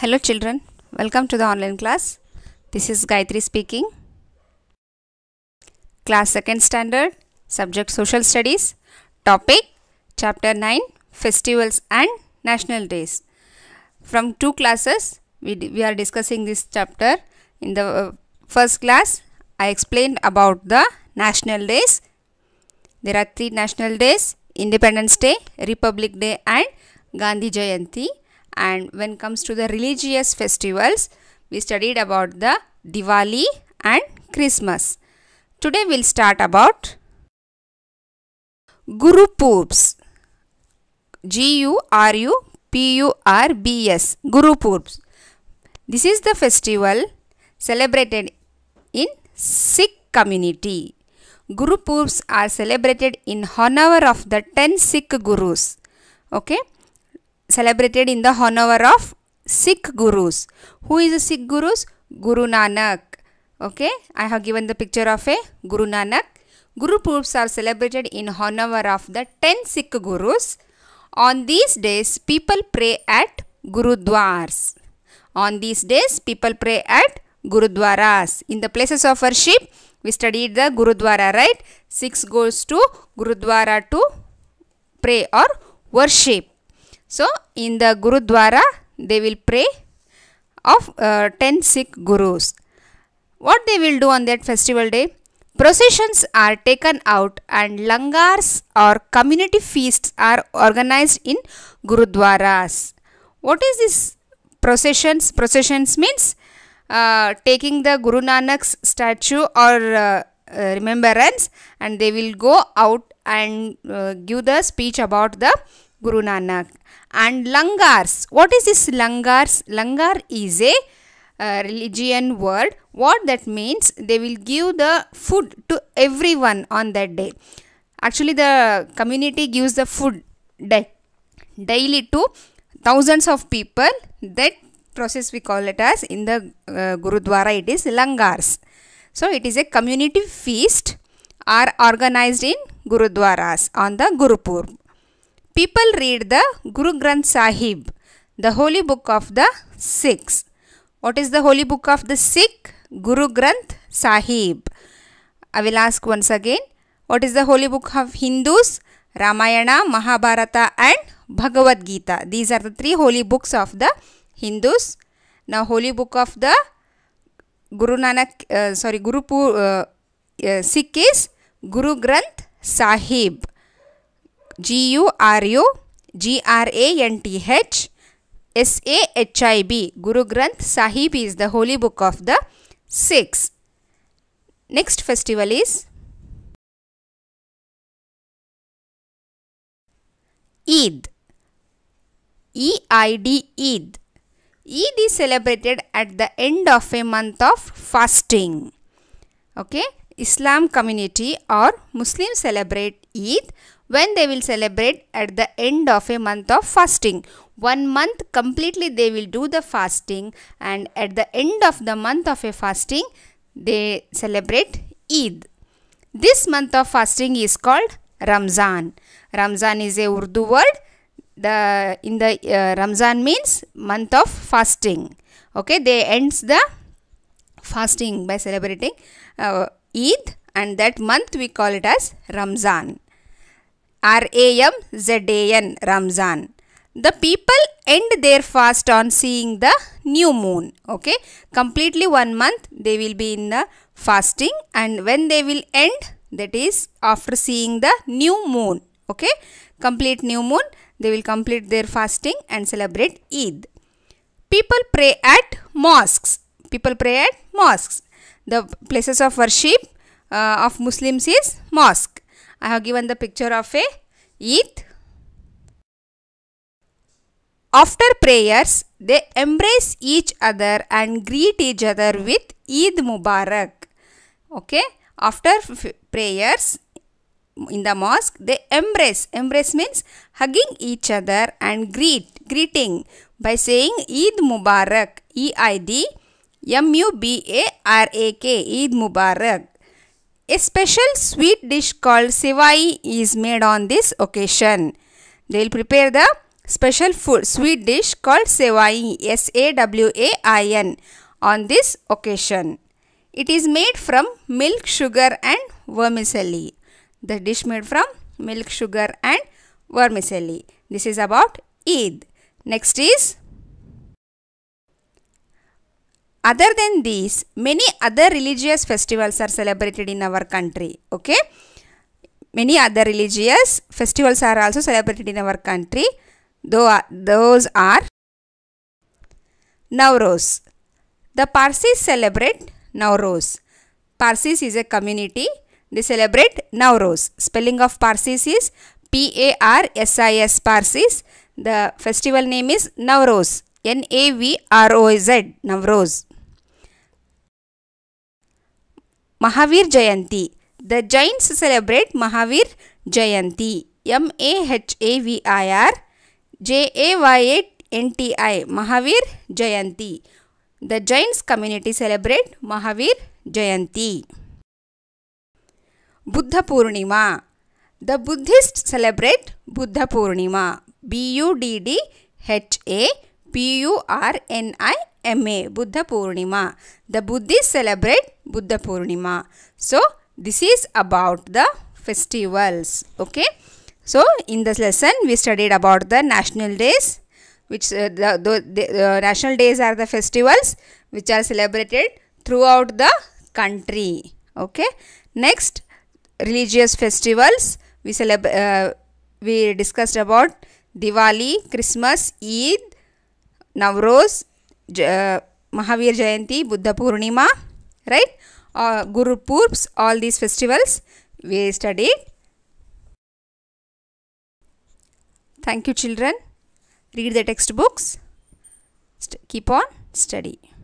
Hello children, welcome to the online class. This is Gayatri speaking. Class 2nd standard, subject social studies, topic chapter 9 festivals and national days. From two classes, we, we are discussing this chapter. In the uh, first class, I explained about the national days. There are three national days, Independence Day, Republic Day and Gandhi Jayanti and when comes to the religious festivals we studied about the Diwali and Christmas. Today we'll start about Guru Purbs. G U R U P U R B S. Guru Purbs. This is the festival celebrated in Sikh community. Guru Purbs are celebrated in honor of the 10 Sikh Gurus. Okay celebrated in the honor of Sikh Gurus. Who is a Sikh Gurus? Guru Nanak. Okay, I have given the picture of a Guru Nanak. Guru Purbs are celebrated in honor of the 10 Sikh Gurus. On these days, people pray at Gurudwars. On these days, people pray at Gurudwaras. In the places of worship, we studied the Gurudwara, right? Six goes to Gurudwara to pray or worship. So, in the Gurudwara, they will pray of uh, 10 Sikh Gurus. What they will do on that festival day? Processions are taken out and langars or community feasts are organized in Gurudwaras. What is this processions? Processions means uh, taking the Guru Nanak's statue or uh, uh remembrance and they will go out and uh, give the speech about the Guru Nanak. And Langars. What is this Langars? Langar is a uh, religion word. What that means? They will give the food to everyone on that day. Actually, the community gives the food day, daily to thousands of people. That process we call it as in the uh, Gurudwara it is Langars. So, it is a community feast are organized in Gurudwaras on the Gurupur people read the Guru Granth Sahib, the holy book of the Sikhs. What is the holy book of the Sikh? Guru Granth Sahib. I will ask once again. What is the holy book of Hindus? Ramayana, Mahabharata and Bhagavad Gita. These are the three holy books of the Hindus. Now holy book of the Guru Nanak, uh, sorry, Guru uh, uh, Sikh is Guru Granth Sahib. G U R U G R A N T H S A H I B. Guru Granth Sahib is the holy book of the Sikhs. Next festival is Eid. E I D Eid. Eid is celebrated at the end of a month of fasting. Okay, Islam community or Muslims celebrate Eid when they will celebrate at the end of a month of fasting. One month completely they will do the fasting and at the end of the month of a fasting they celebrate Eid. This month of fasting is called Ramzan. Ramzan is a Urdu word. The in the uh, Ramzan means month of fasting. Okay, they ends the fasting by celebrating uh, Eid and that month we call it as Ramzan. R-A-M-Z-A-N, Ramzan. The people end their fast on seeing the new moon. Okay. Completely one month they will be in the fasting and when they will end that is after seeing the new moon. Okay. Complete new moon they will complete their fasting and celebrate Eid. People pray at mosques. People pray at mosques. The places of worship uh, of Muslims is mosque. I have given the picture of a Eid. After prayers, they embrace each other and greet each other with Eid Mubarak. Okay, after prayers in the mosque, they embrace. Embrace means hugging each other and greet, greeting by saying Eid Mubarak, E-I-D, M-U-B-A-R-A-K, Eid Mubarak. A special sweet dish called sevai is made on this occasion. They will prepare the special food, sweet dish called sevai, S-A-W-A-I-N, on this occasion. It is made from milk, sugar and vermicelli. The dish made from milk, sugar and vermicelli. This is about Eid. Next is other than these, many other religious festivals are celebrated in our country. Okay. Many other religious festivals are also celebrated in our country. Though those are Nowruz. The Parsis celebrate Nowruz. Parsis is a community. They celebrate Nowruz. Spelling of Parsis is P-A-R-S-I-S Parsis. The festival name is Nowruz. N-A-V-R-O-Z. Nowruz. Mahavir Jayanti the Jains celebrate Mahavir Jayanti M A H A V E R J A Y N T E Mahavir Jayanti the Jains community celebrate Mahavir Jayanti Buddha Purnima the Buddhist celebrate Buddha Purnima B U D D H A P U R N E MA, Buddha Purnima. The Buddhists celebrate Buddha Purnima. So, this is about the festivals. Okay. So, in this lesson, we studied about the national days, which uh, the, uh, national days are the festivals which are celebrated throughout the country. Okay. Next, religious festivals. We, uh, we discussed about Diwali, Christmas, Eid, Navroz, ज Mahavir Jayanti Buddha Purnima right Guru Purabs all these festivals we study thank you children read the text books keep on study